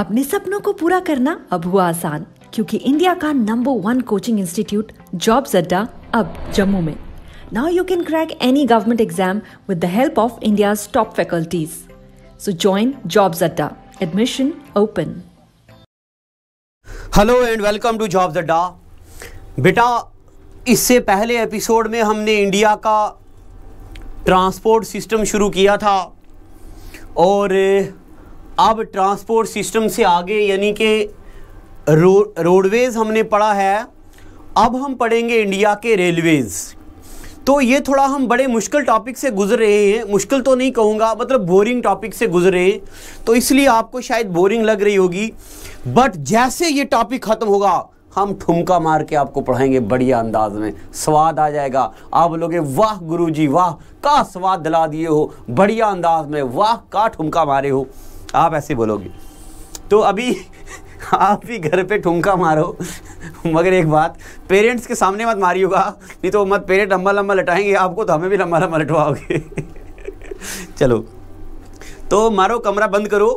अपने सपनों को पूरा करना अब हुआ आसान क्योंकि इंडिया का number one coaching institute job Adda अब जम्मू में now you can crack any government exam with the help of India top faculties so join job Adda admission open hello and welcome to job Adda बेटा इससे पहले एपिसोड में हमने India का transport system शुरू किया था और अब ट्रांसपोर्ट सिस्टम से आगे यानी कि रो, रोडवेज़ हमने पढ़ा है अब हम पढ़ेंगे इंडिया के रेलवेज़ तो ये थोड़ा हम बड़े मुश्किल टॉपिक से गुजर रहे हैं मुश्किल तो नहीं कहूँगा मतलब बोरिंग टॉपिक से गुजर रहे हैं तो इसलिए आपको शायद बोरिंग लग रही होगी बट जैसे ये टॉपिक ख़त्म होगा हम ठुमका मार के आपको पढ़ाएंगे बढ़िया अंदाज में स्वाद आ जाएगा आप लोगे वाह गुरुजी वाह का स्वाद दिला दिए हो बढ़िया अंदाज में वाह का ठुमका मारे हो आप ऐसे बोलोगे तो अभी आप भी घर पे ठुमका मारो मगर एक बात पेरेंट्स के सामने मत होगा नहीं तो मत पेरेंट लंबा लंबा लटाएंगे आपको तो हमें भी लंबा लंबा लटवाओगे चलो तो मारो कमरा बंद करो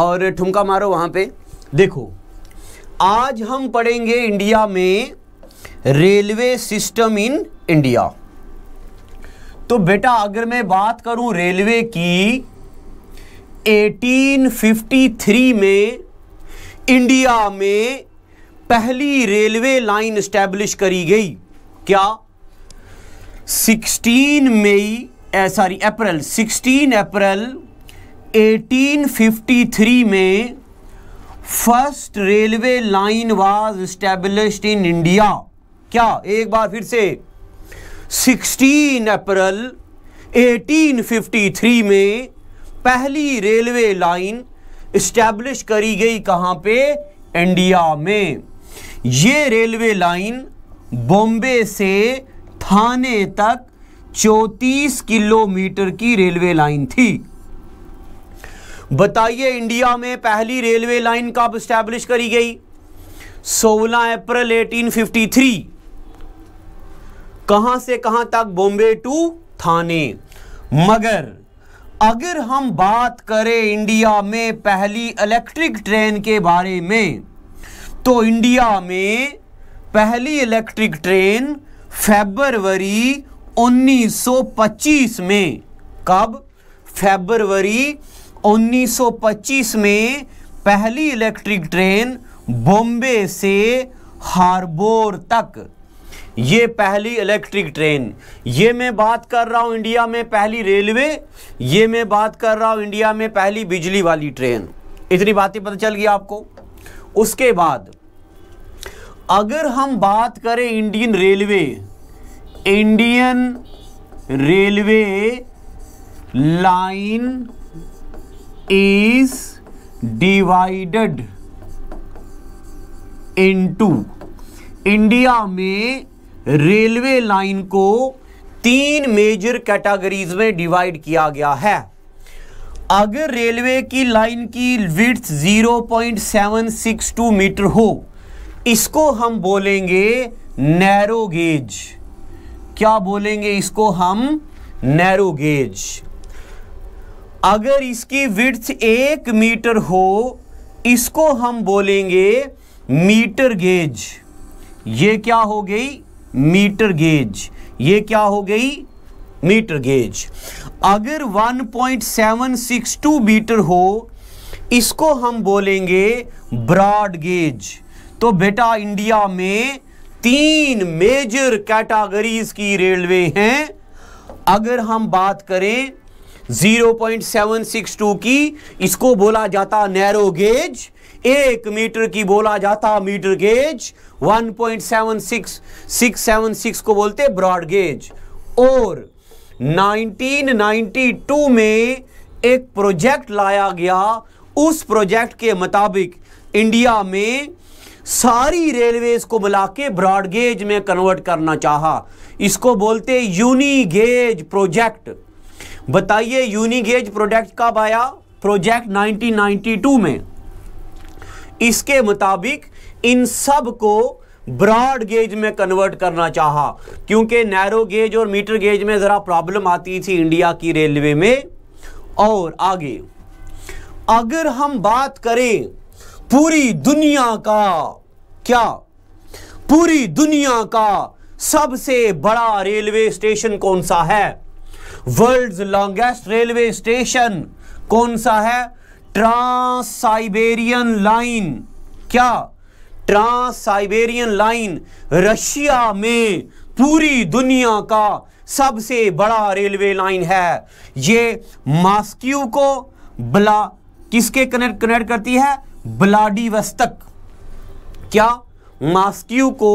और ठुमका मारो वहाँ पे देखो आज हम पढ़ेंगे इंडिया में रेलवे सिस्टम इन इंडिया तो बेटा अगर मैं बात करूं रेलवे की 1853 में इंडिया में पहली रेलवे लाइन स्टैब्लिश करी गई क्या 16 मई सॉरी अप्रैल 16 अप्रैल 1853 में first railway line was established in India क्या एक बार फिर से 16 अप्रैल 1853 में पहली रेलवे लाइन इस्टेब्लिश करी गई कहाँ पे इंडिया में ये रेलवे लाइन बॉम्बे से थाने तक 34 किलोमीटर की रेलवे लाइन थी बताइए इंडिया में पहली रेलवे लाइन कब स्टैब्लिश करी गई 16 अप्रैल 1853 कहां से कहां तक बॉम्बे टू थाने मगर अगर हम बात करें इंडिया में पहली इलेक्ट्रिक ट्रेन के बारे में तो इंडिया में पहली इलेक्ट्रिक ट्रेन फेबरवरी 1925 में कब फेबरवरी 1925 में पहली इलेक्ट्रिक ट्रेन बॉम्बे से हार्बोर तक ये पहली इलेक्ट्रिक ट्रेन ये मैं बात कर रहा हूँ इंडिया में पहली रेलवे ये मैं बात कर रहा हूँ इंडिया में पहली बिजली वाली ट्रेन इतनी बातें पता चल गई आपको उसके बाद अगर हम बात करें Indian railway Indian railway line is divided into India में रेलवे लाइन को तीन मेजर कैटेगरीज में डिवाइड किया गया है अगर रेलवे की लाइन की विड्थ 0.762 मीटर हो इसको हम बोलेंगे नैरो गेज क्या बोलेंगे इसको हम नैरो गेज अगर इसकी विड्थ एक मीटर हो इसको हम बोलेंगे मीटर गेज ये क्या हो गई मीटर गेज ये क्या हो गई मीटर गेज अगर 1.762 मीटर हो इसको हम बोलेंगे ब्रॉड गेज तो बेटा इंडिया में तीन मेजर कैटागरीज की रेलवे हैं अगर हम बात करें 0.762 की इसको बोला जाता नैरो गेज एक मीटर की बोला जाता मीटर गेज 1.76676 को बोलते ब्रॉड गेज और 1992 में एक प्रोजेक्ट लाया गया उस प्रोजेक्ट के मुताबिक इंडिया में सारी रेलवेज को मिला के ब्रॉड गेज में कन्वर्ट करना चाहा इसको बोलते यूनी गेज प्रोजेक्ट बताइए यूनी गेज प्रोजेक्ट कब आया प्रोजेक्ट 1992 में इसके मुताबिक इन सब को ब्रॉड गेज में कन्वर्ट करना चाहा क्योंकि नैरो गेज और मीटर गेज में ज़रा प्रॉब्लम आती थी इंडिया की रेलवे में और आगे अगर हम बात करें पूरी दुनिया का क्या पूरी दुनिया का सबसे बड़ा रेलवे स्टेशन कौन सा है वर्ल्ड्स लॉन्गेस्ट रेलवे स्टेशन कौन सा है ट्रांस साइबेरियन लाइन क्या ट्रांस साइबेरियन लाइन रशिया में पूरी दुनिया का सबसे बड़ा रेलवे लाइन है ये मास्क्यू को बला किसके कनेक्ट कनेक्ट करती है ब्लाडीवस्तक क्या मास्क्यू को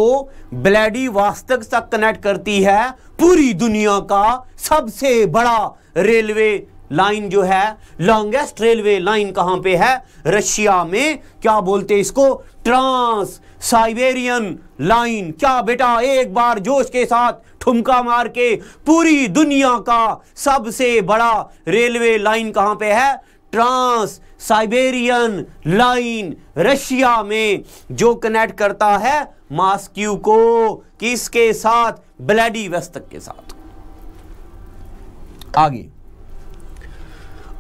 ब्लैडीवास्तक तक कनेक्ट करती है पूरी दुनिया का सबसे बड़ा रेलवे लाइन जो है लॉन्गेस्ट रेलवे लाइन कहां पे है रशिया में क्या बोलते हैं इसको ट्रांस साइबेरियन लाइन क्या बेटा एक बार जोश के साथ ठुमका मार के पूरी दुनिया का सबसे बड़ा रेलवे लाइन कहां पे है ट्रांस साइबेरियन लाइन रशिया में जो कनेक्ट करता है मास्क्यू को किसके साथ ब्लैडी वेस्तक के साथ आगे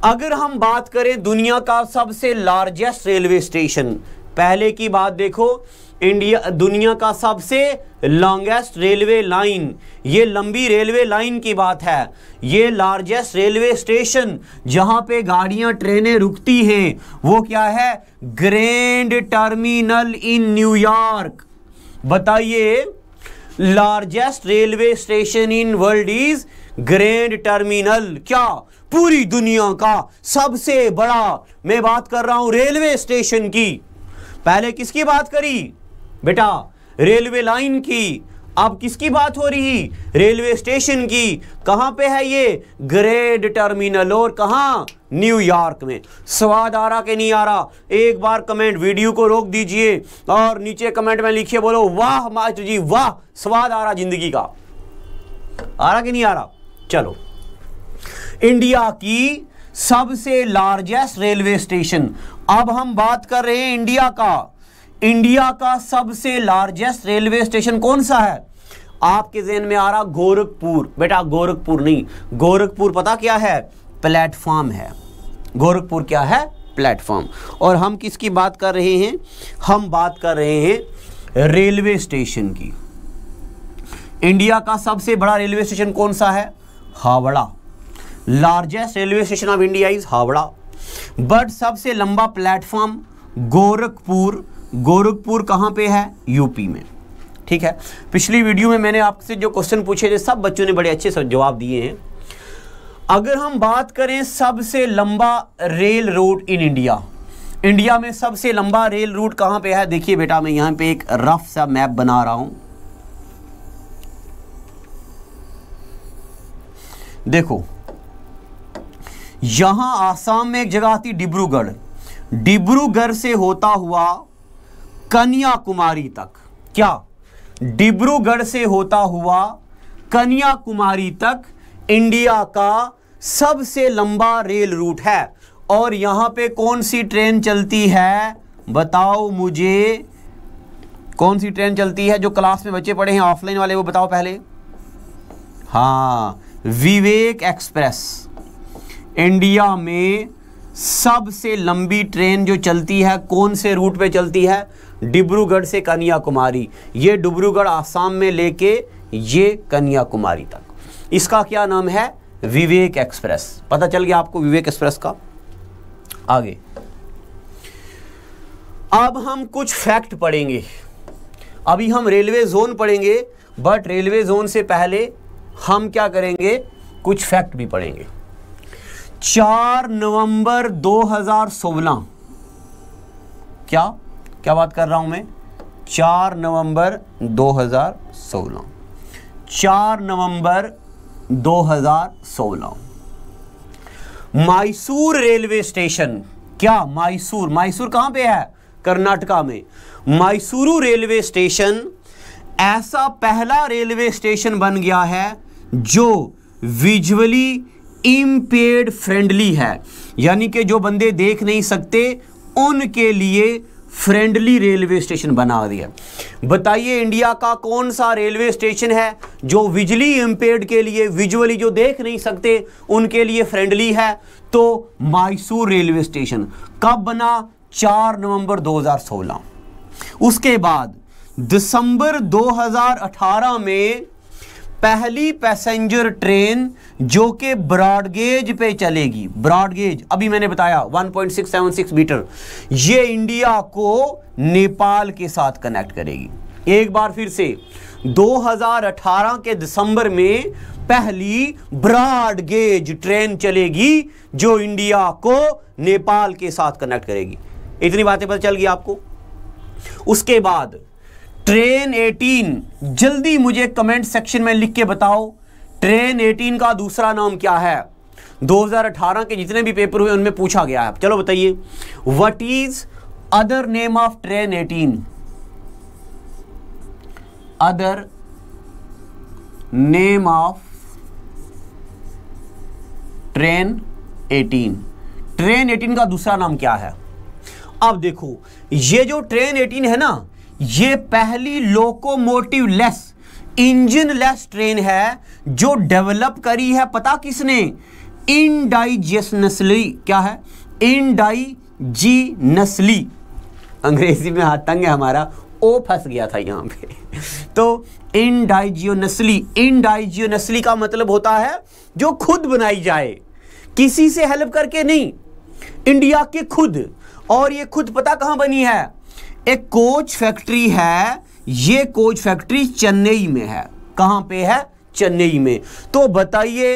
अगर हम बात करें दुनिया का सबसे लार्जेस्ट रेलवे स्टेशन पहले की बात देखो इंडिया दुनिया का सबसे लॉन्गेस्ट रेलवे लाइन ये लंबी रेलवे लाइन की बात है ये लार्जेस्ट रेलवे स्टेशन जहाँ पे गाड़ियाँ ट्रेनें रुकती हैं वो क्या है ग्रैंड टर्मिनल इन न्यूयॉर्क बताइए largest railway station in world is Grand Terminal क्या पूरी दुनिया का सबसे बड़ा मैं बात कर रहा हूं रेलवे स्टेशन की पहले किसकी बात करी बेटा रेलवे लाइन की अब किसकी बात हो रही रेलवे स्टेशन की कहां पे है ये ग्रेड टर्मिनल और कहा न्यूयॉर्क में स्वाद आ रहा कि नहीं आ रहा एक बार कमेंट वीडियो को रोक दीजिए और नीचे कमेंट में लिखिए बोलो वाह मास्टर जी वाह स्वाद आ रहा जिंदगी का आ रहा कि नहीं आ रहा चलो इंडिया की सबसे लार्जेस्ट रेलवे स्टेशन अब हम बात कर रहे हैं इंडिया का इंडिया का सबसे लार्जेस्ट रेलवे स्टेशन कौन सा है आपके जेहन में आ रहा गोरखपुर बेटा गोरखपुर नहीं गोरखपुर पता क्या है प्लेटफॉर्म है गोरखपुर क्या है प्लेटफॉर्म और हम किसकी बात कर रहे हैं हम बात कर रहे हैं रेलवे स्टेशन की इंडिया का सबसे बड़ा रेलवे स्टेशन कौन सा है Howrah largest railway station of India is Howrah but सबसे लंबा प्लेटफॉर्म गोरखपुर गोरखपुर कहाँ पे है यूपी में ठीक है पिछली वीडियो में मैंने आपसे जो क्वेश्चन पूछे थे सब बच्चों ने बड़े अच्छे से जवाब दिए हैं अगर हम बात करें सबसे लंबा rail road in India India में सबसे लंबा रेल रूट कहाँ पे है देखिए बेटा मैं यहाँ पे एक रफ सा मैप बना रहा हूँ देखो यहाँ आसाम में एक जगह आती डिब्रूगढ़ डिब्रूगढ़ से होता हुआ कन्याकुमारी तक क्या डिब्रूगढ़ से होता हुआ कन्याकुमारी तक इंडिया का सबसे लंबा रेल रूट है और यहां पे कौन सी ट्रेन चलती है बताओ मुझे कौन सी ट्रेन चलती है जो क्लास में बच्चे पढ़े हैं ऑफलाइन वाले वो बताओ पहले हाँ विवेक एक्सप्रेस इंडिया में सबसे लंबी ट्रेन जो चलती है कौन से रूट पे चलती है डिब्रूगढ़ से कन्याकुमारी ये डिब्रूगढ़ आसाम में लेके ये कन्याकुमारी तक इसका क्या नाम है विवेक एक्सप्रेस पता चल गया आपको विवेक एक्सप्रेस का आगे अब हम कुछ फैक्ट पढ़ेंगे अभी हम रेलवे जोन पढ़ेंगे बट रेलवे जोन से पहले हम क्या करेंगे कुछ फैक्ट भी पढ़ेंगे चार नवंबर 2016 क्या क्या बात कर रहा हूं मैं चार नवंबर 2016 चार नवंबर 2016 मैसूर रेलवे स्टेशन क्या मैसूर मैसूर कहां पे है कर्नाटका में मैसूरू रेलवे स्टेशन ऐसा पहला रेलवे स्टेशन बन गया है जो विजुअली इम्पेयर्ड फ्रेंडली है यानी कि जो बंदे देख नहीं सकते उनके लिए फ्रेंडली रेलवे स्टेशन बना दिया बताइए इंडिया का कौन सा रेलवे स्टेशन है जो विजली इम्पेयर्ड के लिए विजुअली जो देख नहीं सकते उनके लिए फ्रेंडली है तो मैसूर रेलवे स्टेशन कब बना 4 नवंबर 2016 उसके बाद दिसंबर 2018 में पहली पैसेंजर ट्रेन जो कि ब्रॉडगेज पे चलेगी ब्रॉडगेज अभी मैंने बताया 1.676 मीटर ये इंडिया को नेपाल के साथ कनेक्ट करेगी एक बार फिर से 2018 के दिसंबर में पहली ब्रॉडगेज ट्रेन चलेगी जो इंडिया को नेपाल के साथ कनेक्ट करेगी इतनी बातें पता चल गई आपको उसके बाद ट्रेन 18 जल्दी मुझे कमेंट सेक्शन में लिख के बताओ ट्रेन 18 का दूसरा नाम क्या है 2018 के जितने भी पेपर हुए उनमें पूछा गया है चलो बताइए what is other name of train 18 other name of train 18 train 18 का दूसरा नाम क्या है अब देखो ये जो ट्रेन 18 है ना ये पहली locomotive less engine less train है जो डेवलप करी है पता किसने इनडाइजेशनसली क्या है डाइजी नस्ली अंग्रेजी में हाथ तंग है हमारा ओ फंस गया था यहाँ पे तो डाइजियो नस्ली डाइजियो नस्ली का मतलब होता है जो खुद बनाई जाए किसी से हेल्प करके नहीं इंडिया के खुद और ये खुद पता कहाँ बनी है एक कोच फैक्ट्री है ये कोच फैक्ट्री चेन्नई में है कहाँ पे है चेन्नई में तो बताइए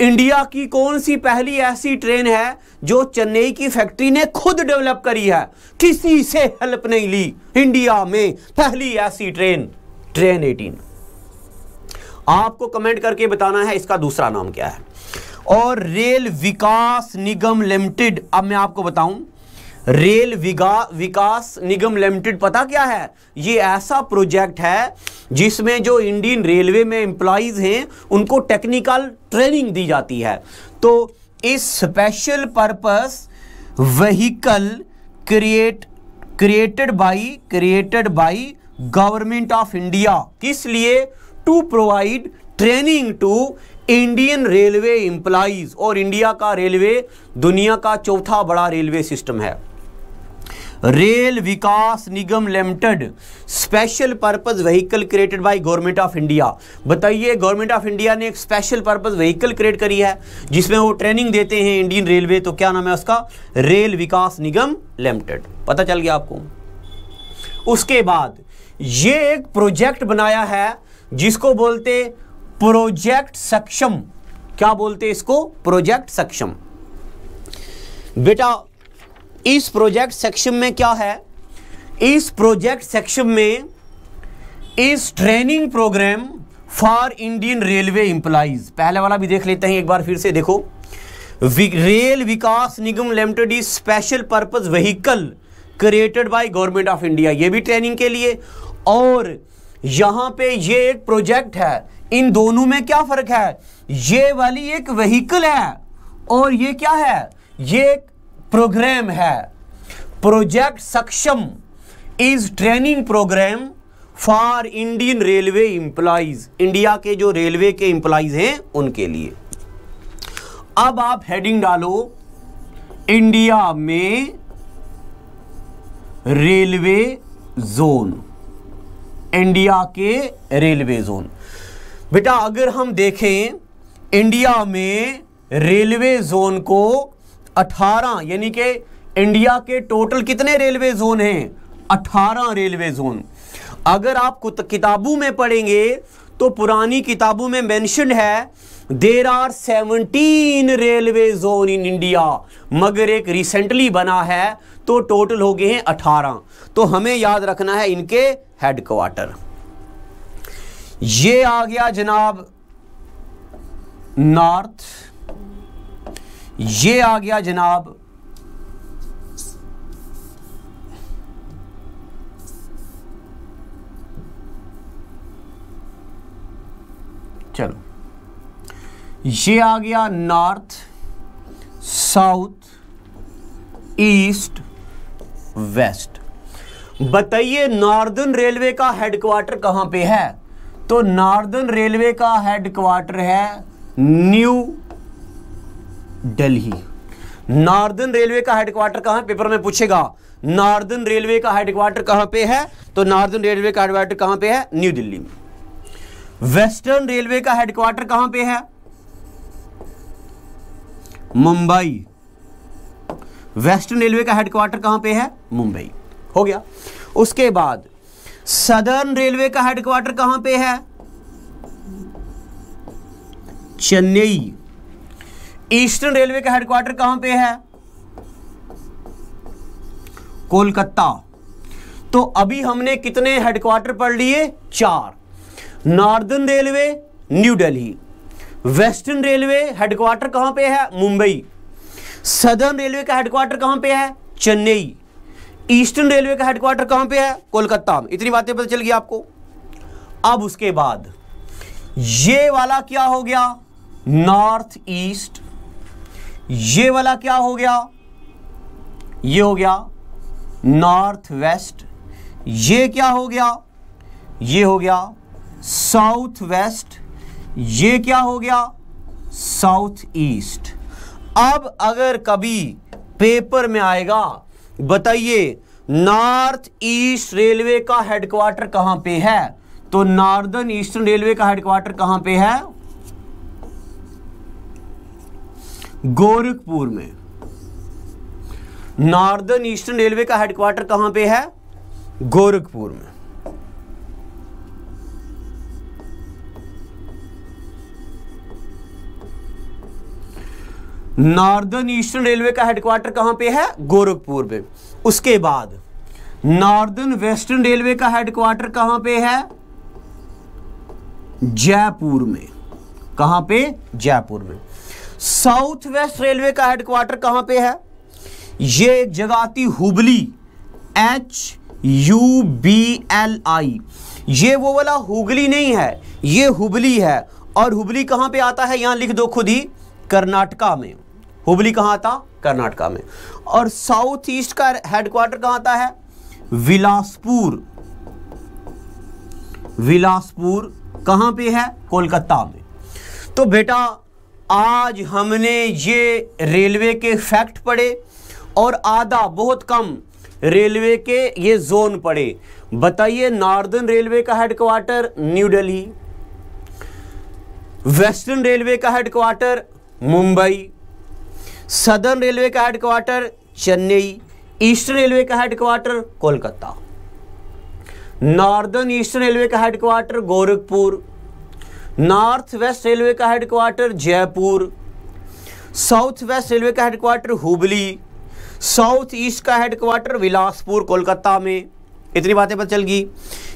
इंडिया की कौन सी पहली ऐसी ट्रेन है जो चेन्नई की फैक्ट्री ने खुद डेवलप करी है किसी से हेल्प नहीं ली इंडिया में पहली ऐसी ट्रेन ट्रेन एटीन आपको कमेंट करके बताना है इसका दूसरा नाम क्या है और रेल विकास निगम लिमिटेड अब मैं आपको बताऊं रेल विकास निगम लिमिटेड पता क्या है ये ऐसा प्रोजेक्ट है जिसमें जो इंडियन रेलवे में एम्प्लॉयज़ हैं उनको टेक्निकल ट्रेनिंग दी जाती है तो इस special purpose vehicle create created by created by government of India किस लिए to provide training to Indian railway employees और इंडिया का रेलवे दुनिया का चौथा बड़ा रेलवे सिस्टम है rail Vikas Nigam limited special purpose vehicle created by government of India बताइए गवर्नमेंट ऑफ इंडिया ने एक स्पेशल पर्पज व्हीकल क्रिएट करी है जिसमें वो ट्रेनिंग देते हैं इंडियन रेलवे तो क्या नाम है उसका रेल विकास निगम लिमिटेड पता चल गया आपको उसके बाद ये एक प्रोजेक्ट बनाया है जिसको बोलते प्रोजेक्ट सक्षम क्या बोलते इसको प्रोजेक्ट सक्षम बेटा इस प्रोजेक्ट सेक्शन में क्या है इस प्रोजेक्ट सेक्शन में इस training programme for Indian railway employees पहले वाला भी देख लेते हैं एक बार फिर से देखो वि, rail Vikas Nigam limited is special purpose vehicle created by government of India ये भी ट्रेनिंग के लिए और यहां पे ये एक प्रोजेक्ट है इन दोनों में क्या फ़र्क है ये वाली एक व्हीकल है और ये क्या है ये एक प्रोग्राम है project Saksham is training programme for Indian railway employees India के जो रेलवे के इंप्लाइज हैं उनके लिए अब आप हेडिंग डालो इंडिया में रेलवे जोन इंडिया के रेलवे जोन बेटा अगर हम देखें इंडिया में रेलवे जोन को अठारह यानी कि इंडिया के टोटल कितने रेलवे जोन हैं अठारह रेलवे जोन अगर आप किताबों में पढ़ेंगे तो पुरानी किताबों में मैंशन है there are seventeen railway zone in India मगर एक रिसेंटली बना है तो टोटल हो गए हैं अठारह तो हमें याद रखना है इनके हेडक्वार्टर ये आ गया जनाब नॉर्थ ये आ गया जनाब चलो ये आ गया नॉर्थ साउथ ईस्ट वेस्ट बताइए नॉर्दर्न रेलवे का हेडक्वार्टर कहां पे है तो नॉर्दर्न रेलवे का हेडक्वार्टर है न्यू दिल्ली नॉर्दर्न रेलवे का हेडक्वार्टर कहां पेपर में पूछेगा नॉर्दर्न रेलवे का हेडक्वार्टर कहां पे है तो नॉर्दर्न रेलवे का हेडक्वार्टर कहां पे है न्यू दिल्ली में वेस्टर्न रेलवे का हेडक्वार्टर कहां पे है मुंबई वेस्टर्न रेलवे का हेडक्वार्टर कहां पे है मुंबई हो गया उसके बाद सदर्न रेलवे का हेडक्वार्टर कहां पे है चेन्नई ईस्टर्न रेलवे का हेडक्वार्टर कहां पे है कोलकाता तो अभी हमने कितने हेडक्वार्टर पढ़ लिए चार northern railway New Delhi western railway headquarter कहां पे है मुंबई सदर्न रेलवे का हेडक्वार्टर कहां पे है चेन्नई ईस्टर्न रेलवे का हेडक्वार्टर कहां पे है कोलकाता में इतनी बातें पता चल गई आपको अब उसके बाद ये वाला क्या हो गया नॉर्थ ईस्ट ये वाला क्या हो गया ये हो गया नॉर्थ वेस्ट ये क्या हो गया ये हो गया साउथ वेस्ट ये क्या हो गया साउथ ईस्ट अब अगर कभी पेपर में आएगा बताइए नॉर्थ ईस्ट रेलवे का हेडक्वार्टर कहां पे है तो नॉर्दर्न ईस्टर्न रेलवे का हेडक्वार्टर कहां पे है गोरखपुर में नॉर्दर्न ईस्टर्न रेलवे का हेडक्वार्टर कहां पे है गोरखपुर में नॉर्दर्न ईस्टर्न रेलवे का हेडक्वार्टर कहां पे है गोरखपुर में उसके बाद नॉर्दर्न वेस्टर्न रेलवे का हेडक्वार्टर कहां पे है जयपुर में कहां पे जयपुर में साउथ वेस्ट रेलवे का हेडक्वार्टर कहां पे है ये एक जगह आती Hubli H U B L I ये वो वाला हुगली नहीं है ये हुबली है और हुबली कहां पे आता है यहां लिख दो खुद ही कर्नाटका में हुबली कहां आता कर्नाटका में और साउथ ईस्ट का हेडक्वार्टर कहां आता है विलासपुर विलासपुर कहां पे है कोलकाता में तो बेटा आज हमने ये रेलवे के फैक्ट पढ़े और आधा बहुत कम रेलवे के ये जोन पड़े बताइए नॉर्दर्न रेलवे का headquarter New Delhi western railway का हेडक्वार्टर मुंबई सदर्न रेलवे का हेडक्वार्टर चेन्नई ईस्टर्न रेलवे का headquarter Kolkata northern eastern railway का headquarter Gorakhpur north west railway का headquarter Jaipur south west railway का हेडक्वार्टर हुबली साउथ ईस्ट का हेडक्वार्टर बिलासपुर कोलकाता में इतनी बातें पता चल गई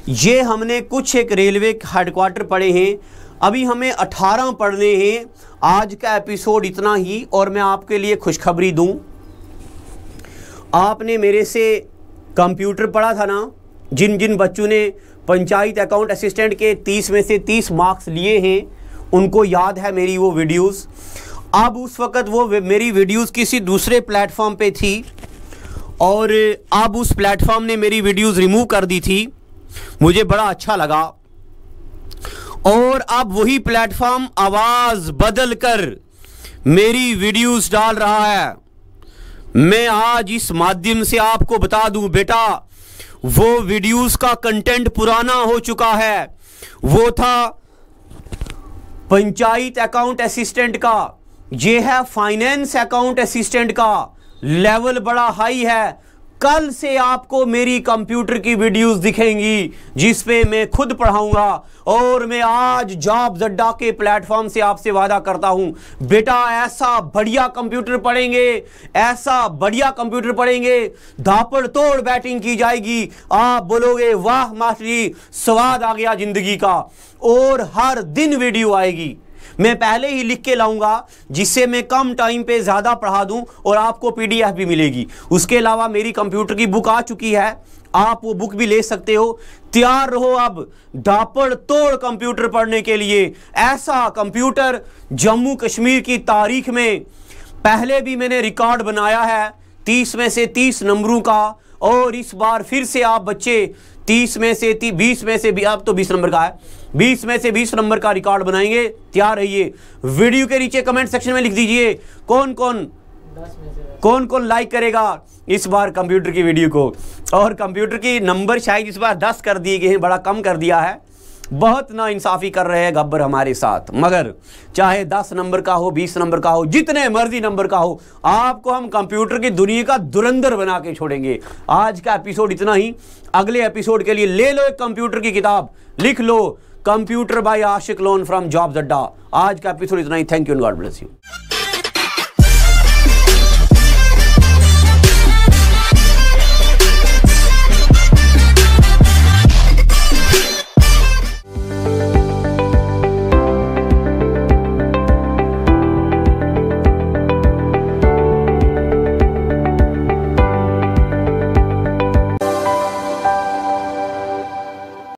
ये हमने कुछ एक रेलवे हेडक्वार्टर पढ़े हैं अभी हमें 18 पढ़ने हैं आज का एपिसोड इतना ही और मैं आपके लिए खुशखबरी दूं आपने मेरे से कंप्यूटर पढ़ा था ना जिन जिन बच्चों ने पंचायत अकाउंट असिस्टेंट के 30 में से 30 मार्क्स लिए हैं उनको याद है मेरी वो वीडियोस अब उस वक़्त वो मेरी वीडियोस किसी दूसरे प्लेटफॉर्म पे थी और अब उस प्लेटफॉर्म ने मेरी वीडियोस रिमूव कर दी थी मुझे बड़ा अच्छा लगा और अब वही प्लेटफॉर्म आवाज़ बदल कर मेरी वीडियोस डाल रहा है मैं आज इस माध्यम से आपको बता दूं बेटा वो वीडियोस का कंटेंट पुराना हो चुका है वो था पंचायत अकाउंट असिस्टेंट का ये है फाइनेंस अकाउंट असिस्टेंट का लेवल बड़ा हाई है कल से आपको मेरी कंप्यूटर की वीडियोस दिखेंगी जिस पे मैं खुद पढ़ाऊंगा और मैं आज जॉब जड्डा के प्लेटफॉर्म से आपसे वादा करता हूं बेटा ऐसा बढ़िया कंप्यूटर पढ़ेंगे ऐसा बढ़िया कंप्यूटर पढ़ेंगे धापड़ तोड़ बैटिंग की जाएगी आप बोलोगे वाह मास्टर जी स्वाद आ गया जिंदगी का और हर दिन वीडियो आएगी मैं पहले ही लिख के लाऊंगा जिससे मैं कम टाइम पे ज़्यादा पढ़ा दूं और आपको पीडीएफ भी मिलेगी उसके अलावा मेरी कंप्यूटर की बुक आ चुकी है आप वो बुक भी ले सकते हो तैयार रहो अब दापड़ तोड़ कंप्यूटर पढ़ने के लिए ऐसा कंप्यूटर जम्मू कश्मीर की तारीख में पहले भी मैंने रिकॉर्ड बनाया है तीस में से तीस नंबरों का और इस बार फिर से आप बच्चे तीस में से बीस में से भी अब तो बीस नंबर का है बीस में से बीस नंबर का रिकॉर्ड बनाएंगे तैयार रहिए वीडियो के नीचे कमेंट सेक्शन में लिख दीजिए कौन कौन कौन कौन लाइक करेगा इस बार कंप्यूटर की वीडियो को और कंप्यूटर की नंबर शायद इस बार दस कर दिए गए हैं बड़ा कम कर दिया है बहुत ना इंसाफी कर रहे हैं गब्बर हमारे साथ मगर चाहे दस नंबर का हो बीस नंबर का हो जितने मर्जी नंबर का हो आपको हम कंप्यूटर की दुनिया का दुरंधर बना के छोड़ेंगे आज का एपिसोड इतना ही अगले एपिसोड के लिए ले लो एक कंप्यूटर की किताब लिख लो computer by Ashiq Lone from Jobs Adda आज का एपिसोड इतना ही thank you and God bless you